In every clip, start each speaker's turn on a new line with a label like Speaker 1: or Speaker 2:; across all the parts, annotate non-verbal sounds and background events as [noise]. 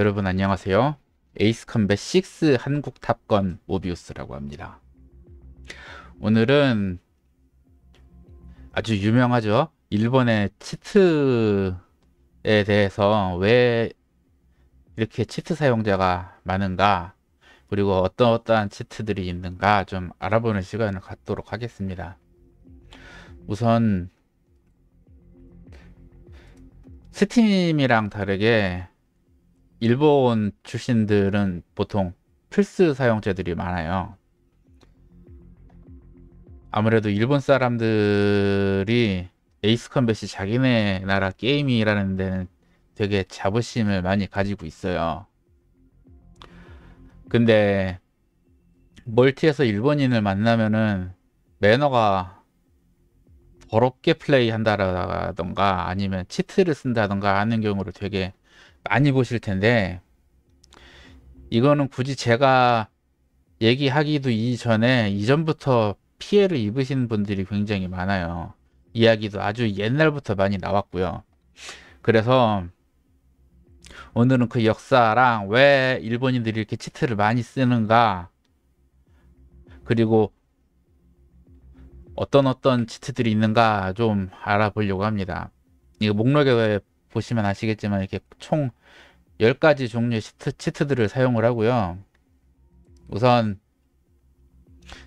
Speaker 1: 여러분 안녕하세요. 에이스 컴뱃 6 한국 탑건 모비우스라고 합니다. 오늘은 아주 유명하죠. 일본의 치트에 대해서 왜 이렇게 치트 사용자가 많은가 그리고 어떤 어떠한 치트들이 있는가 좀 알아보는 시간을 갖도록 하겠습니다. 우선 스팀이랑 다르게 일본 출신들은 보통 플스 사용자들이 많아요. 아무래도 일본 사람들이 에이스 컴뱃이 자기네 나라 게임이라는 데는 되게 자부심을 많이 가지고 있어요. 근데 멀티에서 일본인을 만나면은 매너가 더럽게 플레이한다라던가 아니면 치트를 쓴다던가 하는 경우를 되게 많이 보실 텐데 이거는 굳이 제가 얘기하기도 이전에 이전부터 피해를 입으신 분들이 굉장히 많아요. 이야기도 아주 옛날부터 많이 나왔고요. 그래서 오늘은 그 역사랑 왜 일본인들이 이렇게 치트를 많이 쓰는가 그리고 어떤 어떤 치트들이 있는가 좀 알아보려고 합니다. 이거 목록에 보시면 아시겠지만 이렇게 총 10가지 종류의 시트, 치트들을 사용을 하고요. 우선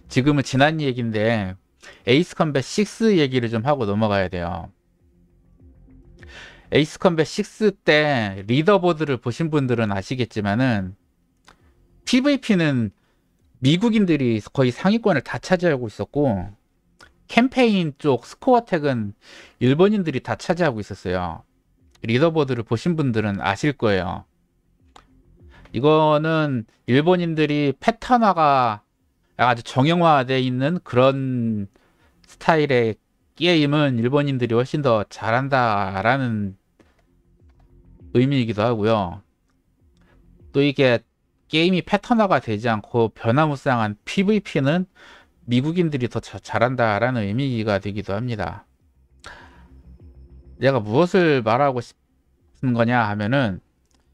Speaker 1: 지금은 지난 얘기인데 에이스 컴뱃 6 얘기를 좀 하고 넘어가야 돼요. 에이스 컴뱃 6 때 리더보드를 보신 분들은 아시겠지만은 PVP는 미국인들이 거의 상위권을 다 차지하고 있었고 캠페인 쪽 스코어택은 일본인들이 다 차지하고 있었어요. 리더보드를 보신 분들은 아실 거예요. 이거는 일본인들이 패턴화가 아주 정형화되어 있는 그런 스타일의 게임은 일본인들이 훨씬 더 잘한다라는 의미이기도 하고요. 또 이게 게임이 패턴화가 되지 않고 변화무쌍한 PVP는 미국인들이 더 잘한다라는 의미가 되기도 합니다. 내가 무엇을 말하고 싶 거냐 하면은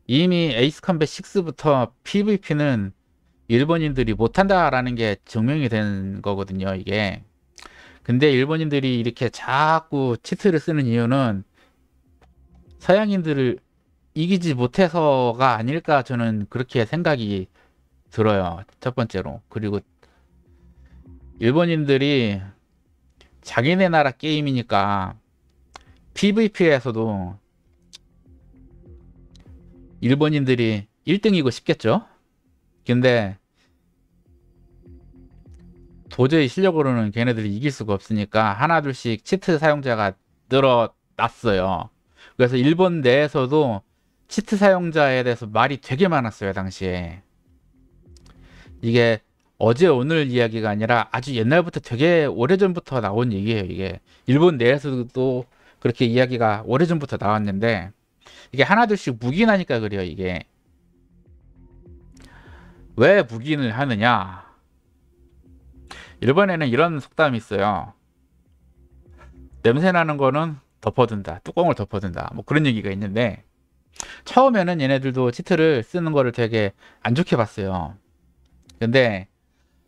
Speaker 1: 이미 에이스 컴뱃 6부터 PVP는 일본인들이 못한다라는 게 증명이 된 거거든요, 이게. 근데 일본인들이 이렇게 자꾸 치트를 쓰는 이유는 서양인들을 이기지 못해서가 아닐까 저는 그렇게 생각이 들어요. 첫 번째로. 그리고 일본인들이 자기네 나라 게임이니까 PVP에서도 일본인들이 1등이고 싶겠죠? 근데 도저히 실력으로는 걔네들이 이길 수가 없으니까 하나 둘씩 치트 사용자가 늘어났어요. 그래서 일본 내에서도 치트 사용자에 대해서 말이 되게 많았어요 당시에. 이게 어제 오늘 이야기가 아니라 아주 옛날부터 되게 오래전부터 나온 얘기예요 이게 일본 내에서도 그렇게 이야기가 오래전부터 나왔는데 이게 하나둘씩 묵인나니까 그래요 이게 왜 묵인을 하느냐 일본에는 이런 속담이 있어요 냄새나는 거는 덮어둔다 뚜껑을 덮어둔다 뭐 그런 얘기가 있는데 처음에는 얘네들도 치트를 쓰는 거를 되게 안 좋게 봤어요 근데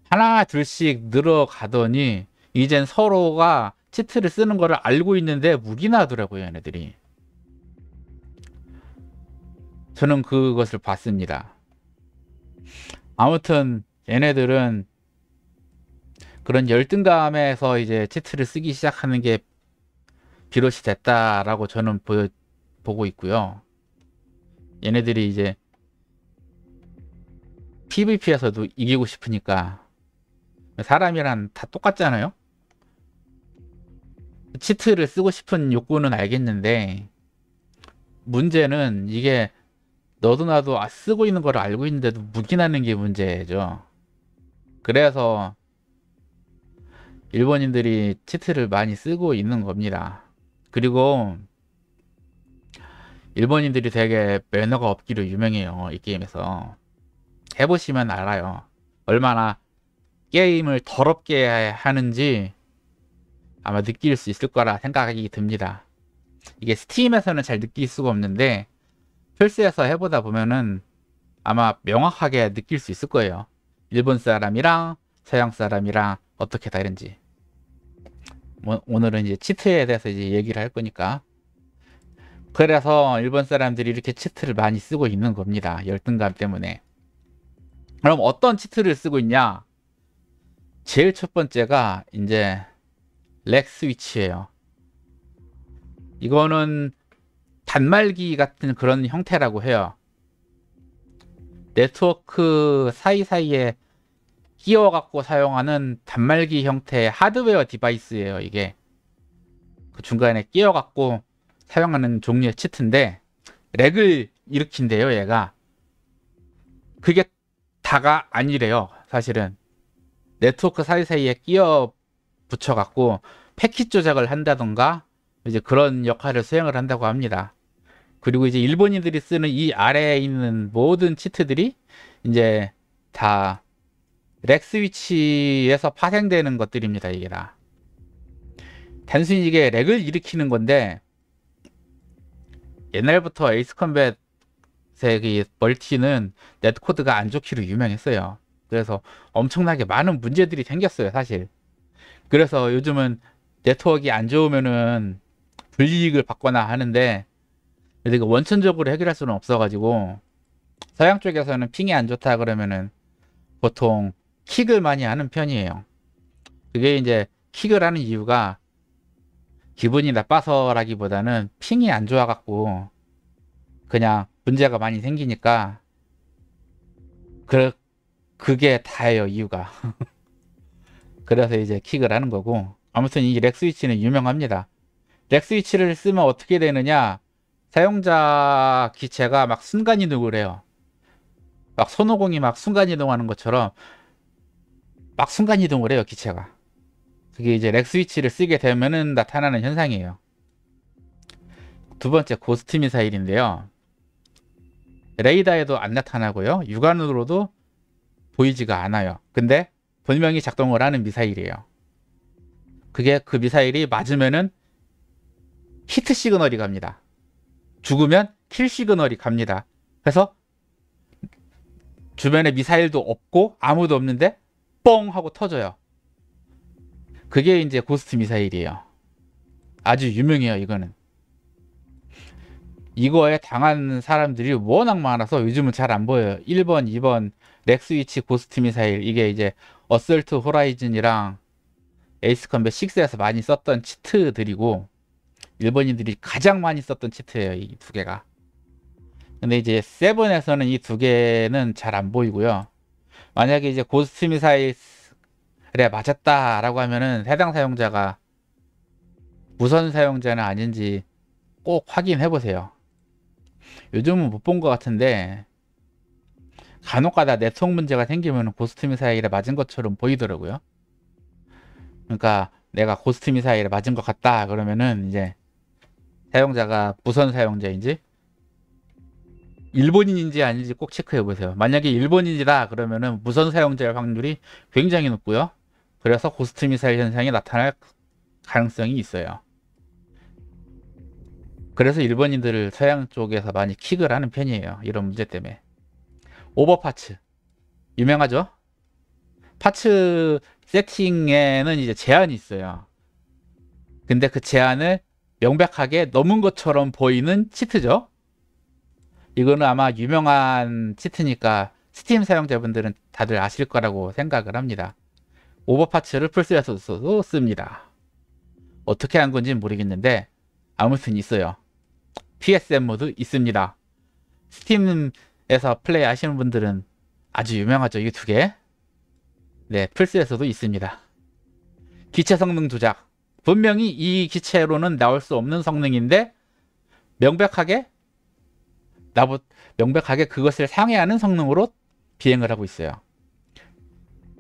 Speaker 1: 하나 둘씩 늘어가더니 이젠 서로가 치트를 쓰는 거를 알고 있는데 묵인하더라고요 얘네들이 저는 그것을 봤습니다. 아무튼 얘네들은 그런 열등감에서 이제 치트를 쓰기 시작하는 게 비롯이 됐다라고 저는 보여, 보고 있고요. 얘네들이 이제 PVP에서도 이기고 싶으니까 사람이란 다 똑같잖아요. 치트를 쓰고 싶은 욕구는 알겠는데 문제는 이게 너도 나도 아, 쓰고 있는 걸 알고 있는데도 묵인하는 게 문제죠. 그래서 일본인들이 치트를 많이 쓰고 있는 겁니다. 그리고 일본인들이 되게 매너가 없기로 유명해요. 이 게임에서. 해보시면 알아요. 얼마나 게임을 더럽게 하는지 아마 느낄 수 있을 거라 생각이 듭니다. 이게 스팀에서는 잘 느낄 수가 없는데 실스에서 해보다 보면은 아마 명확하게 느낄 수 있을 거예요. 일본 사람이랑 서양 사람이랑 어떻게 다른지. 뭐 오늘은 이제 치트에 대해서 이제 얘기를 할 거니까. 그래서 일본 사람들이 이렇게 치트를 많이 쓰고 있는 겁니다. 열등감 때문에. 그럼 어떤 치트를 쓰고 있냐? 제일 첫 번째가 이제 렉 스위치예요. 이거는 단말기 같은 그런 형태라고 해요. 네트워크 사이사이에 끼워갖고 사용하는 단말기 형태의 하드웨어 디바이스예요. 이게 그 중간에 끼워갖고 사용하는 종류의 치트인데 렉을 일으킨대요. 얘가 그게 다가 아니래요. 사실은 네트워크 사이사이에 끼워 붙여갖고 패킷 조작을 한다던가 이제 그런 역할을 수행을 한다고 합니다. 그리고 이제 일본인들이 쓰는 이 아래에 있는 모든 치트들이 이제 다 렉스위치에서 파생되는 것들입니다. 이게 다. 단순히 이게 렉을 일으키는 건데 옛날부터 에이스 컴뱃의 그 멀티는 네트코드가 안 좋기로 유명했어요. 그래서 엄청나게 많은 문제들이 생겼어요. 사실. 그래서 요즘은 네트워크가 안 좋으면은 불이익을 받거나 하는데 이거 원천적으로 해결할 수는 없어가지고 서양 쪽에서는 핑이 안 좋다 그러면은 보통 킥을 많이 하는 편이에요. 그게 이제 킥을 하는 이유가 기분이 나빠서라기보다는 핑이 안 좋아갖고 그냥 문제가 많이 생기니까 그, 그게 다예요 이유가 [laughs] 그래서 이제 킥을 하는 거고 아무튼 이 렉스위치는 유명합니다 렉 스위치를 쓰면 어떻게 되느냐 사용자 기체가 막 순간이동을 해요 막 손오공이 막 순간이동하는 것처럼 막 순간이동을 해요 기체가 그게 이제 렉 스위치를 쓰게 되면은 나타나는 현상이에요 두 번째 고스트 미사일인데요 레이더에도 안 나타나고요 육안으로도 보이지가 않아요 근데 분명히 작동을 하는 미사일이에요 그게 그 미사일이 맞으면은 히트 시그널이 갑니다. 죽으면 킬 시그널이 갑니다. 그래서 주변에 미사일도 없고 아무도 없는데 뻥 하고 터져요. 그게 이제 고스트 미사일이에요. 아주 유명해요 이거는. 이거에 당하는 사람들이 워낙 많아서 요즘은 잘 안 보여요. 1번, 2번, 넥스위치 고스트 미사일 이게 이제 어설트 호라이즌이랑 에이스 컴뱃 6에서 많이 썼던 치트들이고 일본인들이 가장 많이 썼던 치트예요. 이 두 개가. 근데 이제 세븐에서는 이 두 개는 잘 안 보이고요. 만약에 이제 고스트 미사일에 맞았다라고 하면은 해당 사용자가 무선 사용자는 아닌지 꼭 확인해 보세요. 요즘은 못 본 것 같은데 간혹가다 내통 문제가 생기면 고스트 미사일에 맞은 것처럼 보이더라고요. 그러니까 내가 고스트 미사일에 맞은 것 같다 그러면은 이제 사용자가 무선 사용자인지 일본인인지 아닌지 꼭 체크해 보세요. 만약에 일본인이다 그러면은 무선 사용자의 확률이 굉장히 높고요. 그래서 고스트 미사일 현상이 나타날 가능성이 있어요. 그래서 일본인들을 서양 쪽에서 많이 킥을 하는 편이에요. 이런 문제 때문에. 오버파츠. 유명하죠? 파츠 세팅에는 이제 제한이 있어요. 근데 그 제한을 명백하게 넘은 것처럼 보이는 치트죠. 이거는 아마 유명한 치트니까 스팀 사용자분들은 다들 아실 거라고 생각을 합니다. 오버파츠를 플스에서도 씁니다. 어떻게 한건지 모르겠는데 아무튼 있어요. PSM 모드 있습니다. 스팀에서 플레이 하시는 분들은 아주 유명하죠. 이 두 개. 네, 플스에서도 있습니다. 기체 성능 조작. 분명히 이 기체로는 나올 수 없는 성능인데 명백하게 나보 명백하게 그것을 상회하는 성능으로 비행을 하고 있어요.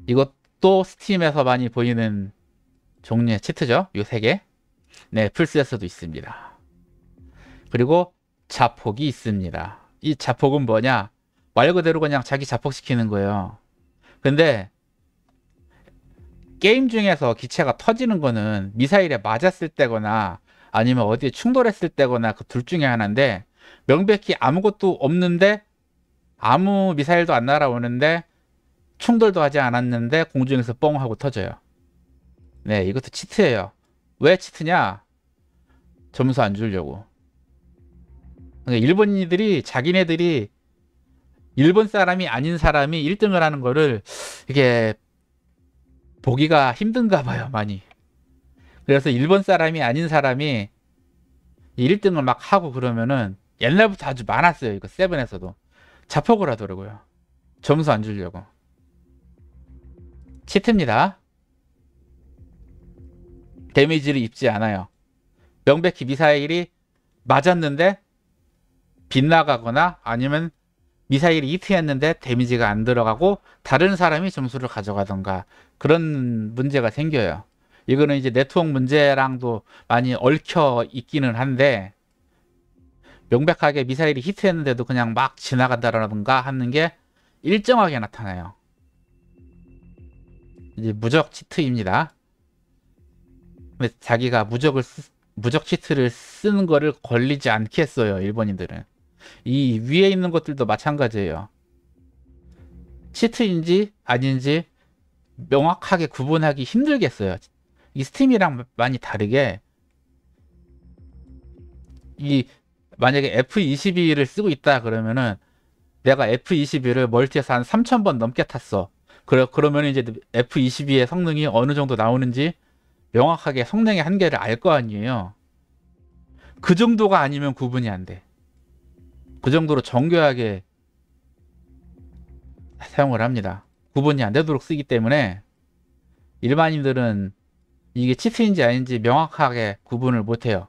Speaker 1: 이것도 스팀에서 많이 보이는 종류의 치트죠. 요세 개. 네, 플스에서도 있습니다. 그리고 자폭이 있습니다. 이 자폭은 뭐냐? 말 그대로 그냥 자기 자폭시키는 거예요. 근데 게임 중에서 기체가 터지는 거는 미사일에 맞았을 때거나 아니면 어디에 충돌했을 때거나 그 둘 중에 하나인데 명백히 아무것도 없는데 아무 미사일도 안 날아오는데 충돌도 하지 않았는데 공중에서 뻥 하고 터져요. 네, 이것도 치트예요. 왜 치트냐? 점수 안 주려고. 그러니까 일본인들이 자기네들이 일본 사람이 아닌 사람이 1등을 하는 거를 이게 보기가 힘든가 봐요 많이 그래서 일본 사람이 아닌 사람이 1등을 막 하고 그러면은 옛날부터 아주 많았어요 이거 세븐에서도 자폭을 하더라고요 점수 안 주려고 치트입니다 데미지를 입지 않아요 명백히 미사일이 맞았는데 빗나가거나 아니면 미사일이 히트했는데 데미지가 안 들어가고 다른 사람이 점수를 가져가던가 그런 문제가 생겨요. 이거는 이제 네트워크 문제랑도 많이 얽혀 있기는 한데 명백하게 미사일이 히트했는데도 그냥 막 지나간다라든가 하는 게 일정하게 나타나요. 이제 무적 치트입니다. 근데 자기가 무적을 쓰, 무적 치트를 쓰는 거를 걸리지 않겠어요 일본인들은. 이 위에 있는 것들도 마찬가지예요. 치트인지 아닌지 명확하게 구분하기 힘들겠어요. 이 스팀이랑 많이 다르게 이 만약에 F22를 쓰고 있다 그러면은 내가 F22를 멀티에서 한 3000번 넘게 탔어. 그러, 그러면 이제 F22의 성능이 어느 정도 나오는지 명확하게 성능의 한계를 알 거 아니에요. 그 정도가 아니면 구분이 안 돼. 그 정도로 정교하게 사용을 합니다. 구분이 안 되도록 쓰기 때문에 일반인들은 이게 치트인지 아닌지 명확하게 구분을 못해요.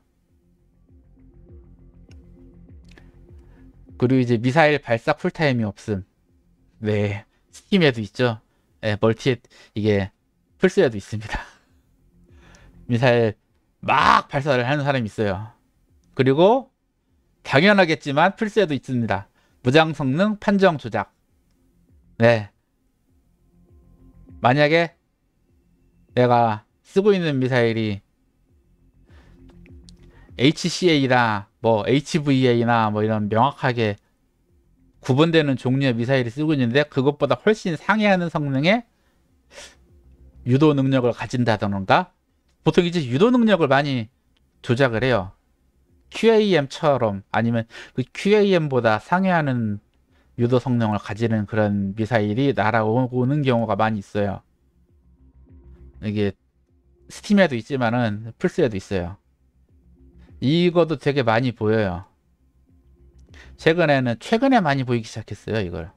Speaker 1: 그리고 이제 미사일 발사 풀타임이 없음. 네, 스팀에도 있죠. 네, 멀티에 이게 플스에도 있습니다. [laughs] 미사일 막 발사를 하는 사람이 있어요. 그리고 당연하겠지만 필수에도 있습니다. 무장 성능 판정 조작. 네. 만약에 내가 쓰고 있는 미사일이 HCA나 뭐 HVA나 뭐 이런 명확하게 구분되는 종류의 미사일을 쓰고 있는데 그것보다 훨씬 상회하는 성능의 유도 능력을 가진다던가 보통 이제 유도 능력을 많이 조작을 해요. QAM처럼 아니면 그 QAM보다 상회하는 유도 성능을 가지는 그런 미사일이 날아오는 경우가 많이 있어요. 이게 스팀에도 있지만은 플스에도 있어요. 이것도 되게 많이 보여요. 최근에는 최근에 많이 보이기 시작했어요, 이걸.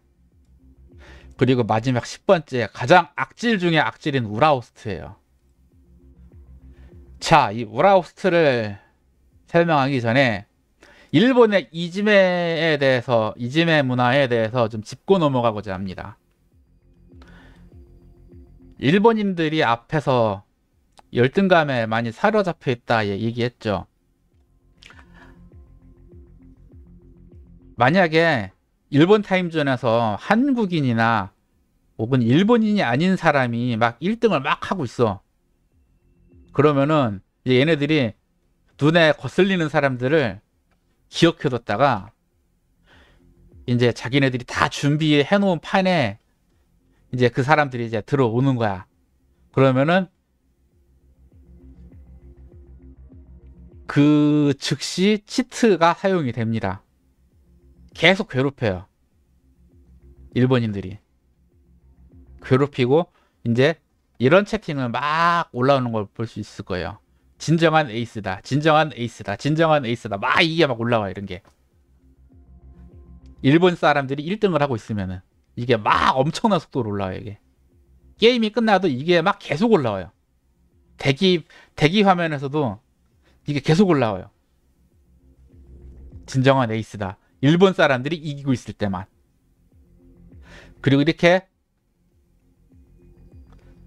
Speaker 1: 그리고 마지막 10번째 가장 악질 중에 악질인 우라우스트예요. 자, 이 우라우스트를 설명하기 전에 일본의 이지메에 대해서 이지메 문화에 대해서 좀 짚고 넘어가고자 합니다. 일본인들이 앞에서 열등감에 많이 사로잡혀 있다 얘기했죠. 만약에 일본 타임존에서 한국인이나 혹은 일본인이 아닌 사람이 막 1등을 막 하고 있어. 그러면은 얘네들이 눈에 거슬리는 사람들을 기억해뒀다가 이제 자기네들이 다 준비해 놓은 판에 이제 그 사람들이 이제 들어오는 거야. 그러면은 그 즉시 치트가 사용이 됩니다. 계속 괴롭혀요. 일본인들이. 괴롭히고 이제 이런 채팅을 막 올라오는 걸 볼 수 있을 거예요. 진정한 에이스다. 진정한 에이스다. 진정한 에이스다. 막 이게 막 올라와 이런 게. 일본 사람들이 1등을 하고 있으면은 이게 막 엄청난 속도로 올라와요 이게. 게임이 끝나도 이게 막 계속 올라와요. 대기 대기 화면에서도 이게 계속 올라와요. 진정한 에이스다. 일본 사람들이 이기고 있을 때만. 그리고 이렇게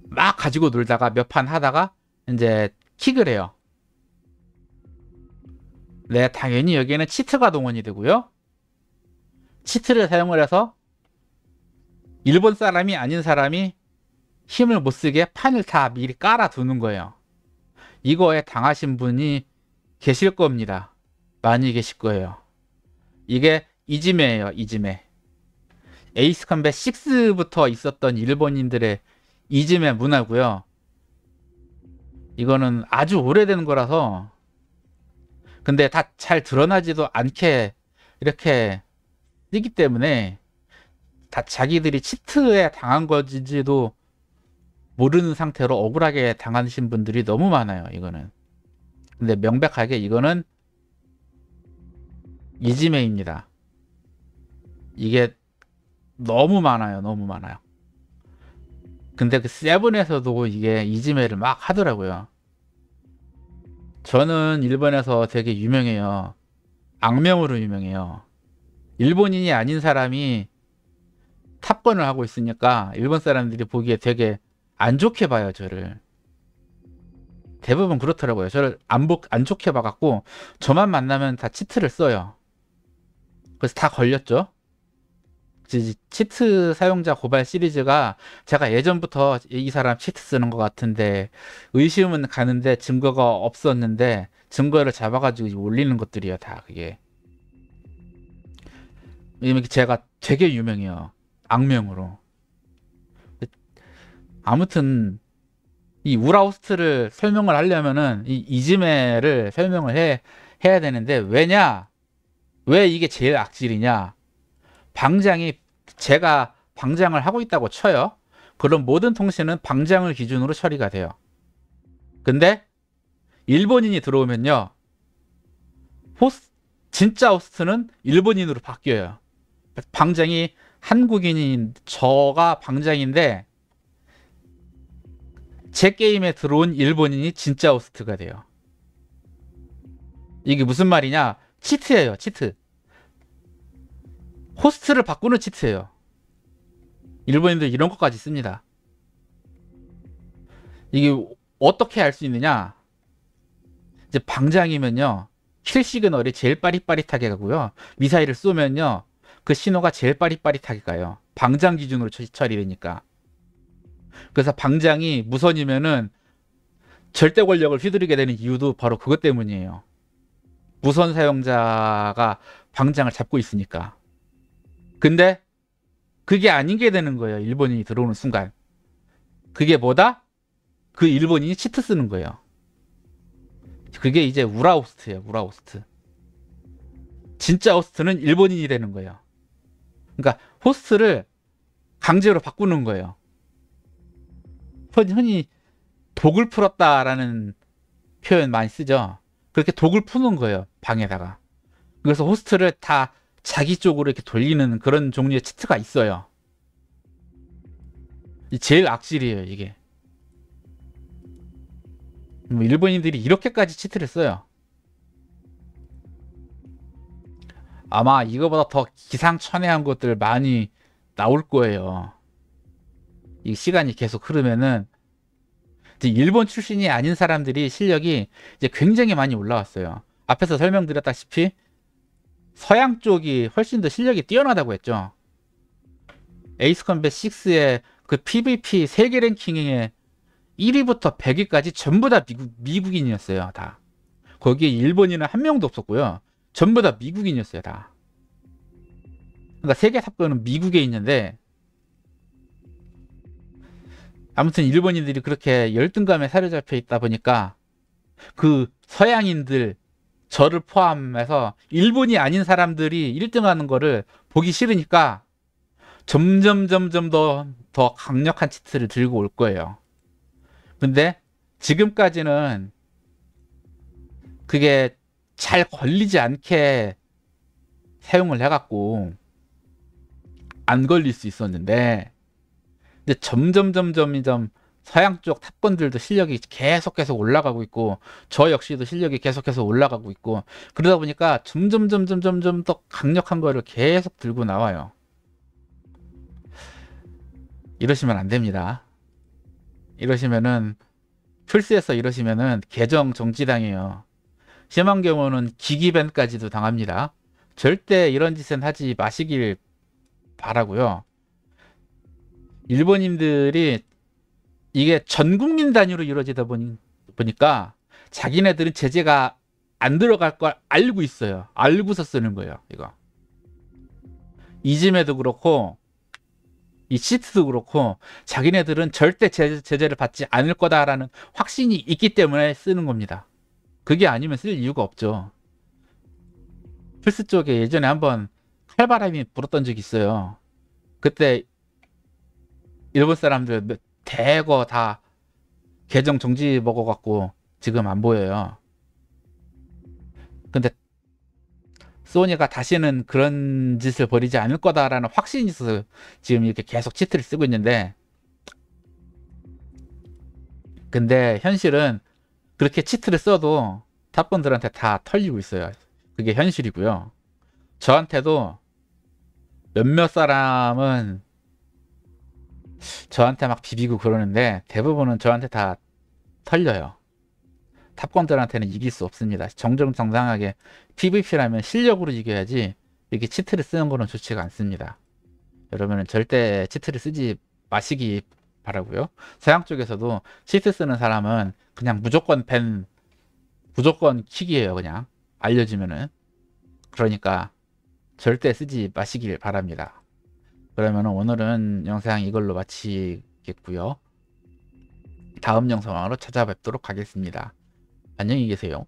Speaker 1: 막 가지고 놀다가 몇 판 하다가 이제 킥을 해요. 네, 당연히 여기에는 치트가 동원이 되고요. 치트를 사용을 해서 일본 사람이 아닌 사람이 힘을 못쓰게 판을 다 미리 깔아두는 거예요. 이거에 당하신 분이 계실 겁니다. 많이 계실 거예요. 이게 이지메예요, 이지메. 에이스 컴뱃 6부터 있었던 일본인들의 이즈메 문화고요. 이거는 아주 오래된 거라서 근데 다 잘 드러나지도 않게 이렇게 쓰기 때문에 다 자기들이 치트에 당한 것인지도 모르는 상태로 억울하게 당하신 분들이 너무 많아요 이거는 근데 명백하게 이거는 이지메입니다 이게 너무 많아요 너무 많아요 근데 그 세븐에서도 이게 이지매를막 하더라고요. 저는 일본에서 되게 유명해요. 악명으로 유명해요. 일본인이 아닌 사람이 탑건을 하고 있으니까 일본 사람들이 보기에 되게 안 좋게 봐요, 저를. 대부분 그렇더라고요. 저를 안, 보, 안 좋게 봐갖고 저만 만나면 다 치트를 써요. 그래서 다 걸렸죠. 치트 사용자 고발 시리즈가 제가 예전부터 이 사람 치트 쓰는 것 같은데 의심은 가는데 증거가 없었는데 증거를 잡아가지고 올리는 것들이요다 그게 왜냐면 제가 되게 유명해요 악명으로 아무튼 이 우라우스트를 설명을 하려면은 이이즈메를 설명을 해 해야 되는데 왜냐 왜 이게 제일 악질이냐 방장이 제가 방장을 하고 있다고 쳐요. 그럼 모든 통신은 방장을 기준으로 처리가 돼요. 근데 일본인이 들어오면요. 호스, 진짜 호스트는 일본인으로 바뀌어요. 방장이 한국인인 저가 방장인데 제 게임에 들어온 일본인이 진짜 호스트가 돼요. 이게 무슨 말이냐? 치트예요, 치트. 호스트를 바꾸는 치트예요. 일본인들 이런 것까지 씁니다. 이게 어떻게 알 수 있느냐? 이제 방장이면요. 킬 시그널이 제일 빠릿빠릿하게 가고요. 미사일을 쏘면요. 그 신호가 제일 빠릿빠릿하게 가요. 방장 기준으로 처리되니까. 그래서 방장이 무선이면은 절대 권력을 휘두르게 되는 이유도 바로 그것 때문이에요. 무선 사용자가 방장을 잡고 있으니까. 근데 그게 아닌 게 되는 거예요. 일본인이 들어오는 순간. 그게 뭐다? 그 일본인이 치트 쓰는 거예요. 그게 이제 우라호스트예요. 우라호스트. 진짜 호스트는 일본인이 되는 거예요. 그러니까 호스트를 강제로 바꾸는 거예요. 흔히 독을 풀었다라는 표현 많이 쓰죠. 그렇게 독을 푸는 거예요. 방에다가. 그래서 호스트를 다 자기 쪽으로 이렇게 돌리는 그런 종류의 치트가 있어요. 제일 악질이에요, 이게. 뭐 일본인들이 이렇게까지 치트를 써요. 아마 이거보다 더 기상천외한 것들 많이 나올 거예요. 이 시간이 계속 흐르면은 일본 출신이 아닌 사람들이 실력이 이제 굉장히 많이 올라왔어요. 앞에서 설명드렸다시피 서양 쪽이 훨씬 더 실력이 뛰어나다고 했죠. 에이스 컴뱃 6의 그 PVP 세계 랭킹에 1위부터 100위까지 전부 다 미국, 미국인이었어요. 다. 거기에 일본인은 한 명도 없었고요. 전부 다 미국인이었어요. 다. 그러니까 세계 탑건은 미국에 있는데 아무튼 일본인들이 그렇게 열등감에 사로잡혀 있다 보니까 그 서양인들 저를 포함해서 일본이 아닌 사람들이 1등 하는 거를 보기 싫으니까 점점 점점 더, 더 강력한 치트를 들고 올 거예요. 근데 지금까지는 그게 잘 걸리지 않게 사용을 해갖고 안 걸릴 수 있었는데 근데 점점 점점 점점 서양 쪽탑건들도 실력이 계속 계속 올라가고 있고 저 역시도 실력이 계속해서 올라가고 있고 그러다 보니까 점점 점점 점점 더 강력한 거를 계속 들고 나와요. 이러시면 안 됩니다. 이러시면은 풀스에서 이러시면은 계정 정지당해요. 심한 경우는 기기변까지도 당합니다. 절대 이런 짓은 하지 마시길 바라고요. 일본인들이 이게 전 국민 단위로 이루어지다 보니, 보니까 자기네들은 제재가 안 들어갈 걸 알고 있어요. 알고서 쓰는 거예요. 이거. 이짐에도 그렇고 이 시트도 그렇고 자기네들은 절대 제재를 받지 않을 거다라는 확신이 있기 때문에 쓰는 겁니다. 그게 아니면 쓸 이유가 없죠. 플스 쪽에 예전에 한번 칼바람이 불었던 적이 있어요. 그때 일본 사람들 대거 다 계정 정지 먹어갖고 지금 안 보여요. 근데 소니가 다시는 그런 짓을 벌이지 않을 거다라는 확신이 있어서 지금 이렇게 계속 치트를 쓰고 있는데 근데 현실은 그렇게 치트를 써도 탑분들한테 다 털리고 있어요. 그게 현실이고요. 저한테도 몇몇 사람은 저한테 막 비비고 그러는데 대부분은 저한테 다 털려요. 탑건들한테는 이길 수 없습니다. 정정정당하게 PVP라면 실력으로 이겨야지 이렇게 치트를 쓰는 거는 좋지가 않습니다. 여러분은 절대 치트를 쓰지 마시기 바라고요. 서양 쪽에서도 치트 쓰는 사람은 그냥 무조건 밴, 무조건 킥이에요. 그냥 알려주면은. 그러니까 절대 쓰지 마시길 바랍니다. 그러면 오늘은 영상 이걸로 마치겠고요. 다음 영상으로 찾아뵙도록 하겠습니다. 안녕히 계세요.